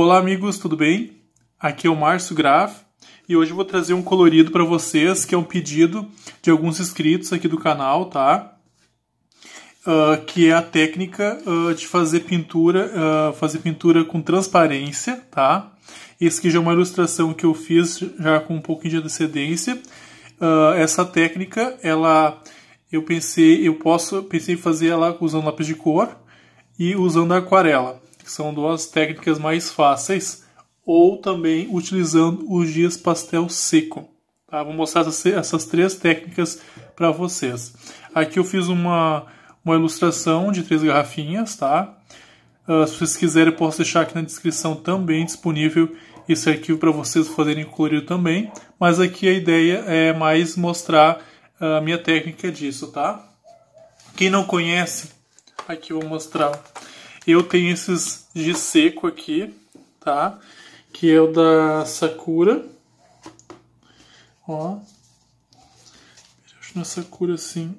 Olá, amigos, tudo bem? Aqui é o Márcio Graf e hoje eu vou trazer um colorido para vocês que é um pedido de alguns inscritos aqui do canal, tá? Uh, que é a técnica uh, de fazer pintura, uh, fazer pintura com transparência, tá? Esse aqui já é uma ilustração que eu fiz já com um pouquinho de antecedência. essa técnica, ela, eu pensei, eu posso, pensei em fazer ela usando lápis de cor e usando aquarela que são duas técnicas mais fáceis, ou também utilizando o giz pastel seco. Tá? Vou mostrar essas, três técnicas para vocês. Aqui eu fiz uma, uma ilustração de três garrafinhas, tá? Uh, se vocês quiserem, eu posso deixar aqui na descrição também disponível esse arquivo para vocês fazerem colorido também. Mas aqui a ideia é mais mostrar ah, a minha técnica disso, tá? Quem não conhece, aqui eu vou mostrar eu tenho esses de seco aqui, tá? Que é o da Sakura. Ó. Acho é Sakura, assim,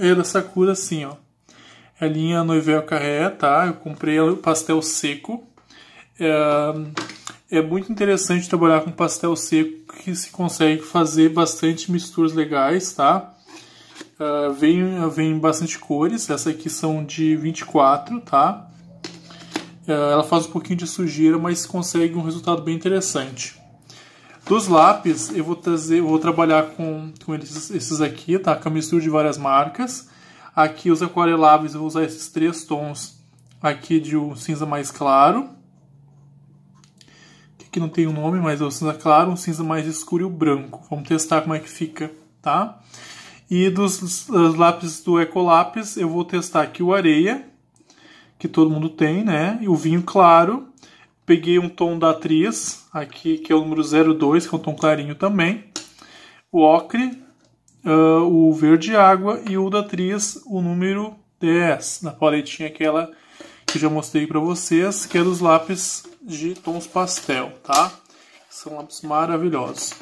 É, é da Sakura, assim, ó. É a linha Noivel Carré, tá? Eu comprei o pastel seco. É, é muito interessante trabalhar com pastel seco, que se consegue fazer bastante misturas legais, tá? Uh, vem, vem bastante cores, essa aqui são de 24, tá? Uh, ela faz um pouquinho de sujeira, mas consegue um resultado bem interessante. Dos lápis, eu vou, trazer, vou trabalhar com, com eles, esses aqui, tá? Que é mistura de várias marcas. Aqui os aquareláveis, eu vou usar esses três tons aqui de um cinza mais claro. Que não tem o um nome, mas é o cinza claro, um cinza mais escuro e o branco. Vamos testar como é que fica, Tá? E dos lápis do Ecolápis, eu vou testar aqui o areia, que todo mundo tem, né? E o vinho claro. Peguei um tom da atriz, aqui, que é o número 02, que é um tom clarinho também. O ocre, uh, o verde água e o da atriz, o número 10. Na paletinha aquela que já mostrei para vocês, que é dos lápis de tons pastel, tá? São lápis maravilhosos.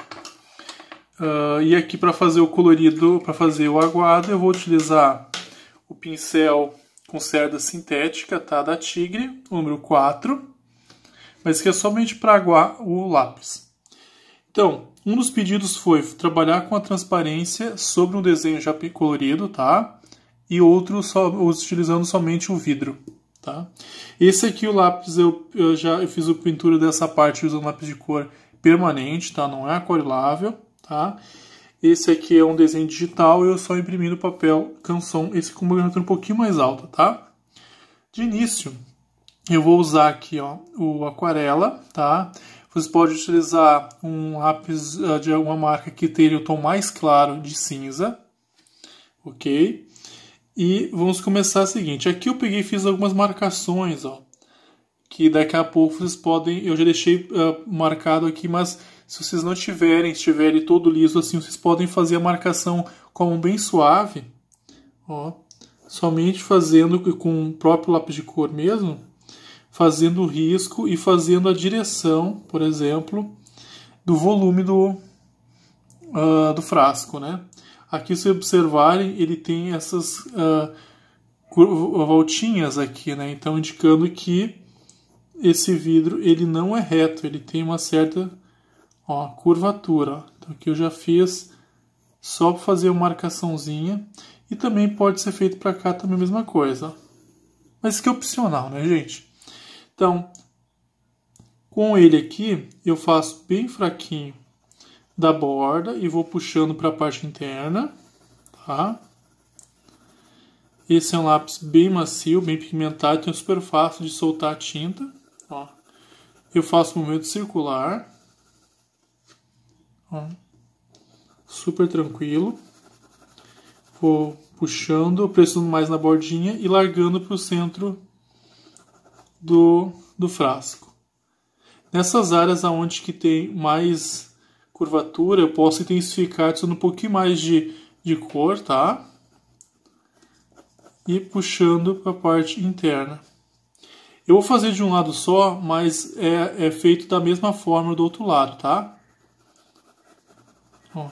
Uh, e aqui para fazer o colorido, para fazer o aguado, eu vou utilizar o pincel com cerda sintética, tá? Da Tigre, número 4. Mas que é somente para aguar o lápis. Então, um dos pedidos foi trabalhar com a transparência sobre um desenho já colorido, tá? E outro só, utilizando somente o vidro, tá? Esse aqui, o lápis, eu, eu já eu fiz a pintura dessa parte usando lápis de cor permanente, tá? Não é acorilável. Tá? Esse aqui é um desenho digital, eu só imprimi no papel canção, esse com uma gramatura um pouquinho mais alta, tá? De início, eu vou usar aqui ó, o aquarela, tá? vocês podem utilizar um lápis ah, de alguma marca que tenha o tom mais claro de cinza, ok? E vamos começar o seguinte, aqui eu peguei e fiz algumas marcações, ó, que daqui a pouco vocês podem, eu já deixei uh, marcado aqui, mas se vocês não tiverem, estiverem todo liso assim, vocês podem fazer a marcação como bem suave, ó, somente fazendo com o próprio lápis de cor mesmo, fazendo o risco e fazendo a direção, por exemplo, do volume do, uh, do frasco, né? Aqui, se observarem, ele tem essas uh, voltinhas aqui, né? Então, indicando que esse vidro ele não é reto, ele tem uma certa Ó, curvatura. Então aqui eu já fiz só para fazer uma marcaçãozinha. E também pode ser feito para cá também a mesma coisa. Mas isso que é opcional, né, gente? Então, com ele aqui, eu faço bem fraquinho da borda e vou puxando para a parte interna, tá? Esse é um lápis bem macio, bem pigmentado, então é super fácil de soltar a tinta, ó. Eu faço um movimento circular, Ó. Super tranquilo. Vou puxando, pressionando mais na bordinha e largando para o centro do, do frasco. Nessas áreas aonde que tem mais curvatura, eu posso intensificar usando um pouquinho mais de, de cor, tá? E puxando para a parte interna. Eu vou fazer de um lado só, mas é, é feito da mesma forma do outro lado, tá? Ó,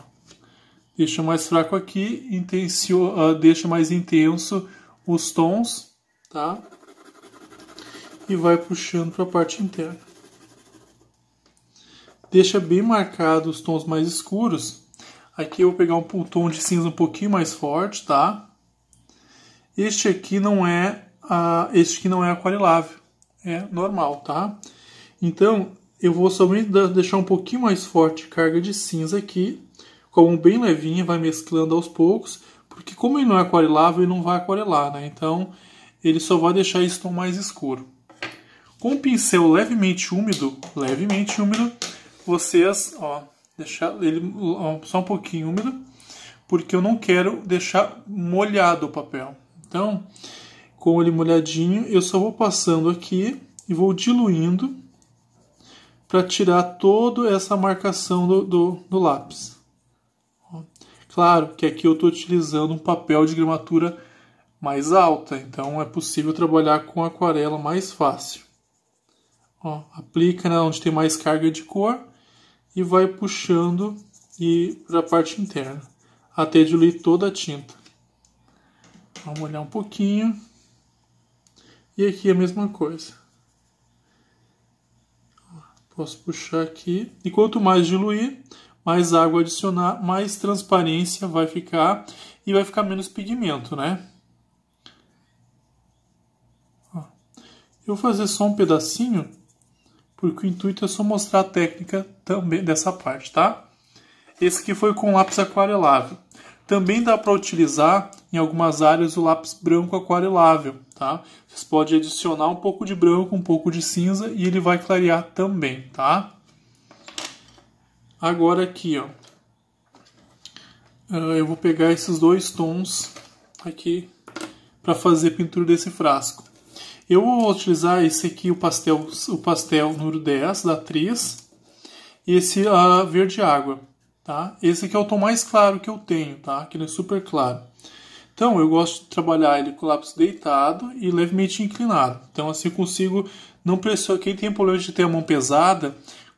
deixa mais fraco aqui, intensio, uh, ah, deixa mais intenso os tons, tá? E vai puxando para a parte interna. Deixa bem marcado os tons mais escuros. Aqui eu vou pegar um, um tom de cinza um pouquinho mais forte, tá? Este aqui não é a, este aqui não é aquarelável, é normal, tá? Então eu vou somente deixar um pouquinho mais forte carga de cinza aqui, com um bem levinho, vai mesclando aos poucos, porque como ele não é aquarelável, ele não vai aquarelar, né? Então ele só vai deixar esse tom mais escuro. Com o pincel levemente úmido, levemente úmido, vocês, ó, deixar ele ó, só um pouquinho úmido, porque eu não quero deixar molhado o papel. Então, com ele molhadinho, eu só vou passando aqui e vou diluindo para tirar toda essa marcação do, do, do lápis. Claro que aqui eu estou utilizando um papel de gramatura mais alta, então é possível trabalhar com aquarela mais fácil. Ó, aplica né, onde tem mais carga de cor e vai puxando e para a parte interna, até diluir toda a tinta. Vamos olhar um pouquinho. E aqui a mesma coisa. Posso puxar aqui. E quanto mais diluir, mais água adicionar, mais transparência vai ficar e vai ficar menos pigmento, né? Eu vou fazer só um pedacinho, porque o intuito é só mostrar a técnica também dessa parte, tá? Esse aqui foi com lápis aquarelável. Também dá para utilizar em algumas áreas o lápis branco aquarelável, tá? Vocês podem adicionar um pouco de branco, um pouco de cinza e ele vai clarear também, tá? Agora aqui, ó, ah, eu vou pegar esses dois tons aqui para fazer a pintura desse frasco. Eu vou utilizar esse aqui, o pastel, o pastel número 10 da atriz, e esse uh, verde água, tá? Esse aqui é o tom mais claro que eu tenho, tá? Que ele é super claro. Então, eu gosto de trabalhar ele com o lápis deitado e levemente inclinado. Então, assim eu consigo não pressionar. Quem tem problema de ter a mão pesada,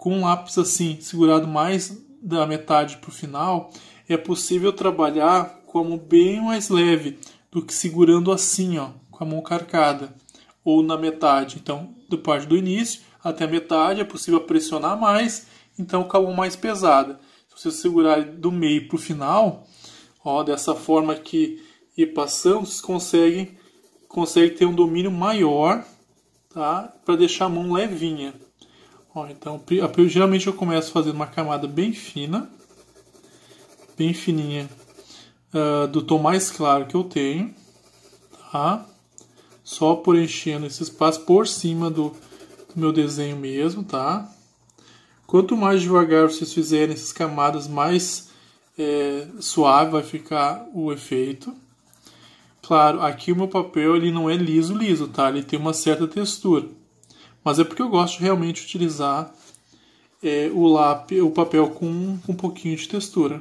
com um lápis assim, segurado mais da metade para o final, é possível trabalhar com a mão bem mais leve do que segurando assim, ó, com a mão carcada ou na metade. Então, do parte do início até a metade é possível pressionar mais, então com a mão mais pesada. Se você segurar do meio para o final, ó, dessa forma aqui e passando, vocês conseguem consegue ter um domínio maior, tá? Para deixar a mão levinha. Ó, então, eu, geralmente eu começo fazendo uma camada bem fina, bem fininha, uh, do tom mais claro que eu tenho, tá? Só por enchendo esse espaço por cima do, do meu desenho mesmo, tá? Quanto mais devagar vocês fizerem essas camadas, mais é, suave vai ficar o efeito. Claro, aqui o meu papel ele não é liso liso, tá? Ele tem uma certa textura. Mas é porque eu gosto de realmente utilizar é, o lápis, o papel com, com um pouquinho de textura.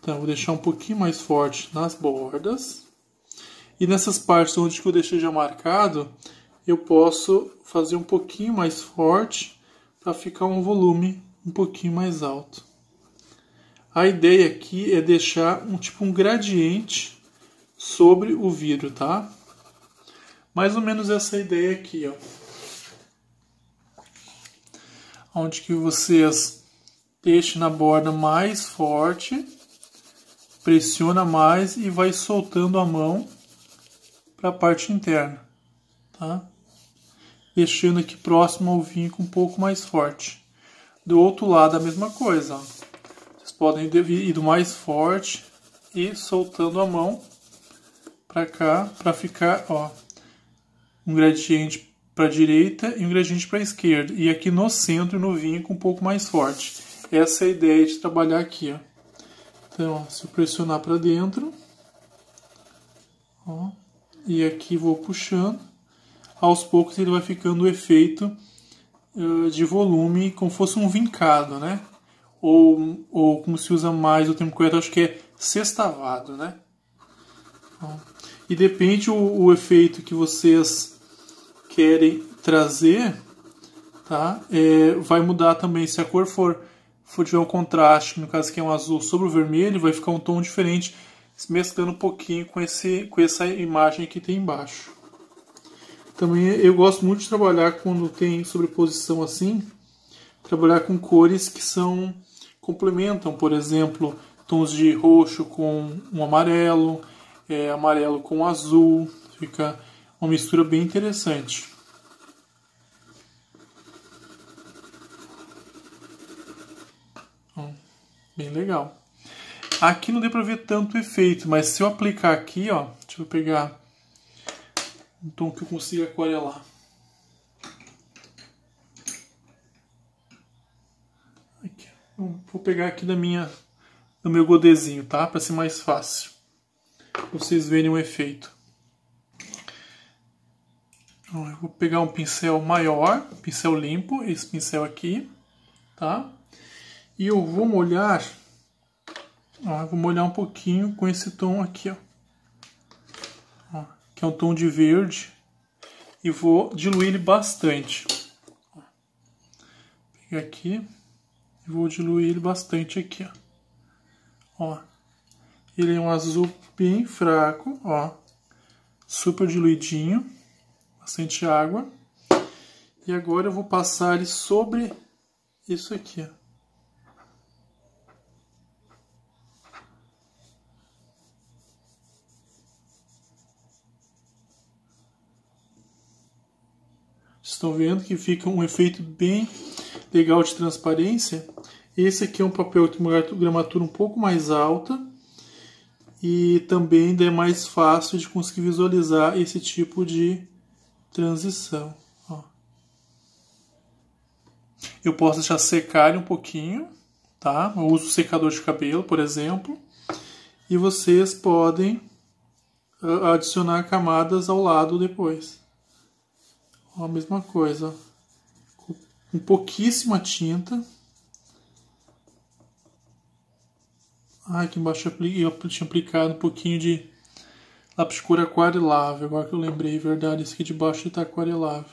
Então, vou deixar um pouquinho mais forte nas bordas. E nessas partes onde eu deixei já marcado, eu posso fazer um pouquinho mais forte para ficar um volume um pouquinho mais alto. A ideia aqui é deixar um tipo um gradiente sobre o vidro, tá? Mais ou menos essa ideia aqui, ó onde que vocês deixam na borda mais forte, pressiona mais e vai soltando a mão para a parte interna, tá? Deixando aqui próximo ao vinco um pouco mais forte. Do outro lado a mesma coisa, Vocês podem ir do mais forte e soltando a mão para cá para ficar, ó, um gradiente para a direita e um ingrediente para a esquerda. E aqui no centro, no vinco, um pouco mais forte. Essa é a ideia de trabalhar aqui. Ó. Então, se eu pressionar para dentro, ó, e aqui vou puxando, aos poucos ele vai ficando o efeito uh, de volume, como fosse um vincado, né? Ou, ou como se usa mais o termo correto, acho que é sextavado, né? Ó. Então, e depende o, o efeito que vocês querem trazer, tá? É, vai mudar também se a cor for, for tiver um contraste, no caso que é um azul sobre o vermelho, vai ficar um tom diferente, mesclando um pouquinho com esse com essa imagem que tem embaixo. Também eu gosto muito de trabalhar quando tem sobreposição assim, trabalhar com cores que são complementam, por exemplo, tons de roxo com um amarelo, é, amarelo com azul, fica uma mistura bem interessante. Bem legal. Aqui não deu para ver tanto efeito, mas se eu aplicar aqui, ó, deixa eu pegar um tom que eu consiga aquarelar. Aqui. Vou pegar aqui da minha, do meu godezinho, tá? Para ser mais fácil. vocês verem o efeito. Então, eu vou pegar um pincel maior, pincel limpo, esse pincel aqui, tá? E eu vou molhar, ó, eu vou molhar um pouquinho com esse tom aqui, ó. ó que é um tom de verde. E vou diluir ele bastante. Ó. Pegar aqui e vou diluir ele bastante aqui, ó. ó. Ele é um azul bem fraco, ó. Super diluidinho sente água. E agora eu vou passar ele sobre isso aqui. Estão vendo que fica um efeito bem legal de transparência. Esse aqui é um papel de uma gramatura um pouco mais alta e também é mais fácil de conseguir visualizar esse tipo de transição. Ó. Eu posso deixar secar um pouquinho, tá? Eu uso secador de cabelo, por exemplo, e vocês podem ah, adicionar camadas ao lado depois. Ó, a mesma coisa, com pouquíssima tinta. Ah, aqui embaixo eu tinha aplicado um pouquinho de obscura aquarelável. Agora que eu lembrei, verdade, esse aqui de baixo está aquarelável.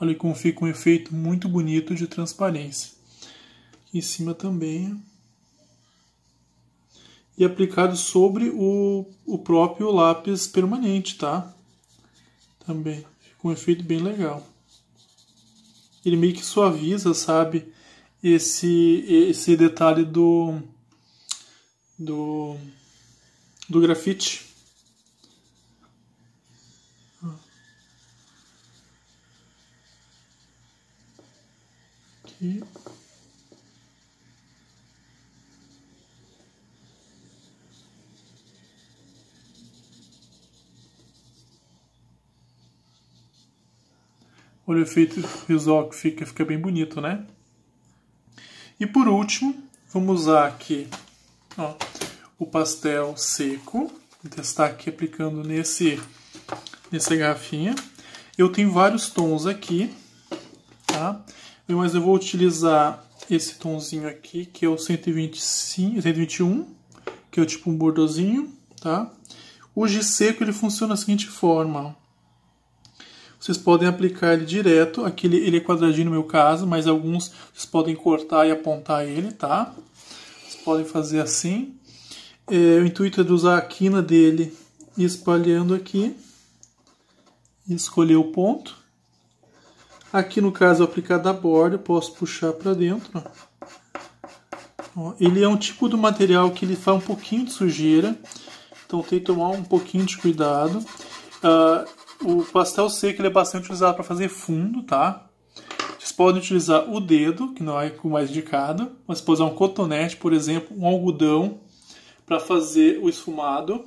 Olha como fica um efeito muito bonito de transparência. Aqui em cima também. E aplicado sobre o, o próprio lápis permanente, tá? Também. Fica um efeito bem legal ele meio que suaviza, sabe, esse esse detalhe do do do grafite. Aqui. Olha o efeito visual que fica, fica bem bonito, né? E por último, vamos usar aqui ó, o pastel seco. Vou testar aqui aplicando nesse, nessa garrafinha. Eu tenho vários tons aqui, tá? Mas eu vou utilizar esse tonzinho aqui, que é o 125, 121, que é tipo um bordozinho, tá? O giz seco ele funciona da seguinte forma, vocês podem aplicar ele direto. Aqui ele é quadradinho no meu caso, mas alguns vocês podem cortar e apontar ele, tá? Vocês podem fazer assim. É, o intuito é de usar a quina dele espalhando aqui. E escolher o ponto. Aqui no caso aplicar da borda, eu posso puxar para dentro. Ó, ele é um tipo do material que ele faz um pouquinho de sujeira, então tem que tomar um pouquinho de cuidado. Uh, o pastel seco ele é bastante utilizado para fazer fundo, tá? Vocês podem utilizar o dedo, que não é o mais indicado, mas pode usar um cotonete, por exemplo, um algodão para fazer o esfumado.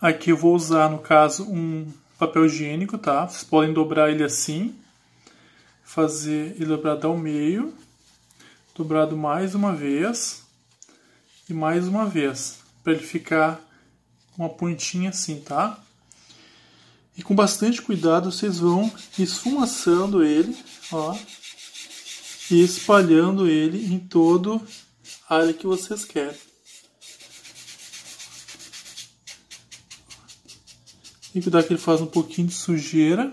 Aqui eu vou usar, no caso, um papel higiênico, tá? Vocês podem dobrar ele assim, fazer ele dobrado ao meio, dobrado mais uma vez e mais uma vez, para ele ficar com pontinha assim, tá? E com bastante cuidado vocês vão esfumaçando ele, ó, e espalhando ele em todo a área que vocês querem. Tem que cuidar que ele faz um pouquinho de sujeira,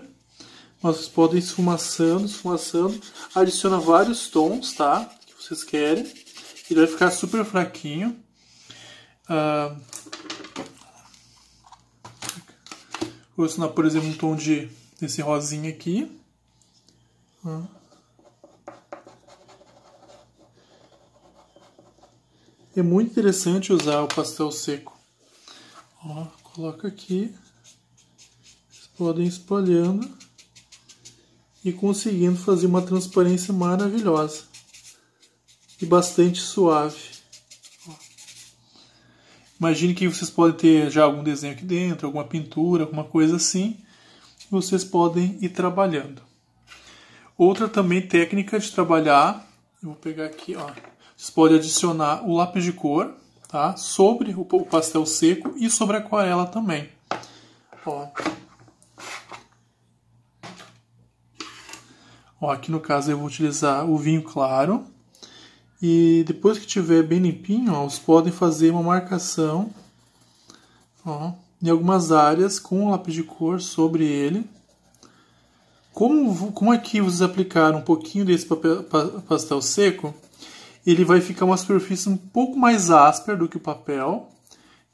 mas vocês podem esfumaçando, esfumaçando, adiciona vários tons, tá? Que vocês querem. Ele vai ficar super fraquinho. Uh, Vou assinar, por exemplo, um tom de desse rosinha aqui. É muito interessante usar o pastel seco. Ó, coloca aqui. Vocês podem ir espalhando e conseguindo fazer uma transparência maravilhosa e bastante suave. Imagine que vocês podem ter já algum desenho aqui dentro, alguma pintura, alguma coisa assim. Vocês podem ir trabalhando. Outra também técnica de trabalhar, eu vou pegar aqui, ó. Vocês podem adicionar o lápis de cor, tá? Sobre o pastel seco e sobre a aquarela também. Ó. ó. Aqui no caso eu vou utilizar o vinho claro, e depois que tiver bem limpinho, ó, podem fazer uma marcação ó, em algumas áreas com o lápis de cor sobre ele. Como, como aqui vocês aplicaram um pouquinho desse papel, pastel seco, ele vai ficar uma superfície um pouco mais áspera do que o papel.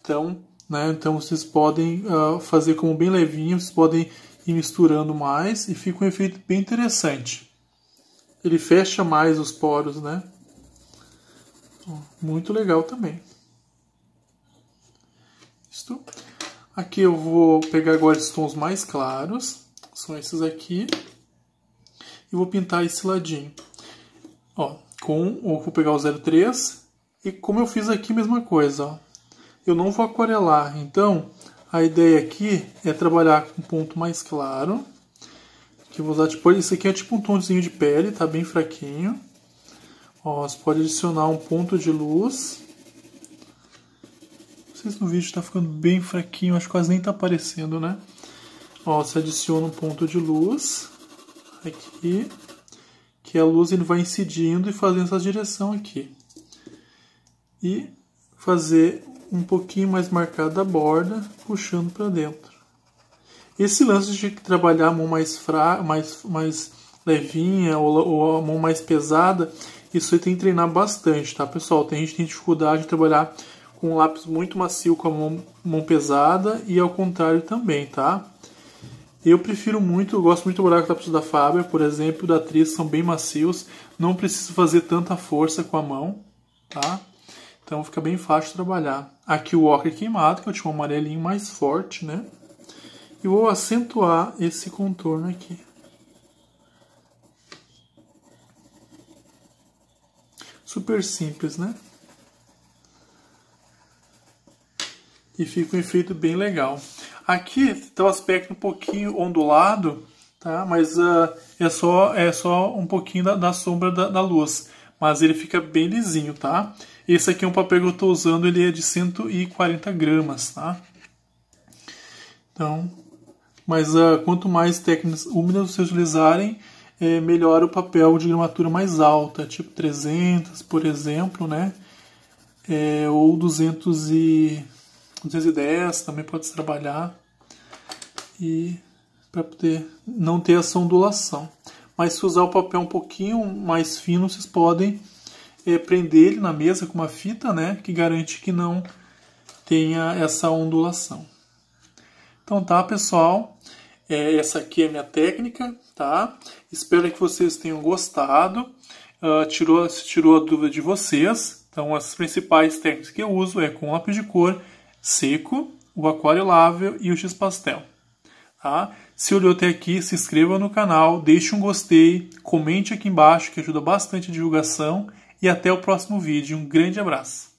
Então, né, então vocês podem uh, fazer como bem levinho, vocês podem ir misturando mais e fica um efeito bem interessante. Ele fecha mais os poros, né? Muito legal também. Isto. Aqui eu vou pegar agora os tons mais claros. São esses aqui. E vou pintar esse ladinho. Ó, com, ou vou pegar o 03. E como eu fiz aqui, mesma coisa. Ó. Eu não vou aquarelar, então a ideia aqui é trabalhar com um ponto mais claro. Que eu vou usar tipo, esse aqui é tipo um tonzinho de pele, tá bem fraquinho. Ó, você pode adicionar um ponto de luz. Não sei se no vídeo está ficando bem fraquinho, acho que quase nem está aparecendo, né? Ó, você adiciona um ponto de luz aqui, que a luz ele vai incidindo e fazendo essa direção aqui. E fazer um pouquinho mais marcada a borda, puxando para dentro. Esse lance de trabalhar a mão mais, fra... mais, mais levinha ou, ou a mão mais pesada, isso aí tem que treinar bastante, tá, pessoal? Tem gente que tem dificuldade de trabalhar com um lápis muito macio com a mão, mão pesada e ao contrário também, tá? Eu prefiro muito, eu gosto muito de trabalhar com lápis da Faber, por exemplo, da Atriz, são bem macios, não preciso fazer tanta força com a mão, tá? Então fica bem fácil trabalhar. Aqui o ocre queimado, que é o um amarelinho mais forte, né? E vou acentuar esse contorno aqui. super simples, né? E fica um efeito bem legal. Aqui tem o um aspecto um pouquinho ondulado, tá? Mas uh, é, só, é só um pouquinho da, da sombra da, da, luz. Mas ele fica bem lisinho, tá? Esse aqui é um papel que eu estou usando, ele é de 140 gramas, tá? Então, mas uh, quanto mais técnicas úmidas vocês utilizarem, é, melhora o papel de gramatura mais alta, tipo 300, por exemplo, né? É, ou 200 e, 210 também pode se trabalhar. E para poder não ter essa ondulação. Mas se usar o papel um pouquinho mais fino, vocês podem é, prender ele na mesa com uma fita, né? Que garante que não tenha essa ondulação. Então tá, pessoal. É, essa aqui é minha técnica, tá? Espero que vocês tenham gostado. Uh, tirou, tirou a dúvida de vocês. Então, as principais técnicas que eu uso é com lápis de cor seco, o aquariolável e o X-Pastel. Tá? Se olhou até aqui, se inscreva no canal, deixe um gostei, comente aqui embaixo que ajuda bastante a divulgação e até o próximo vídeo. Um grande abraço!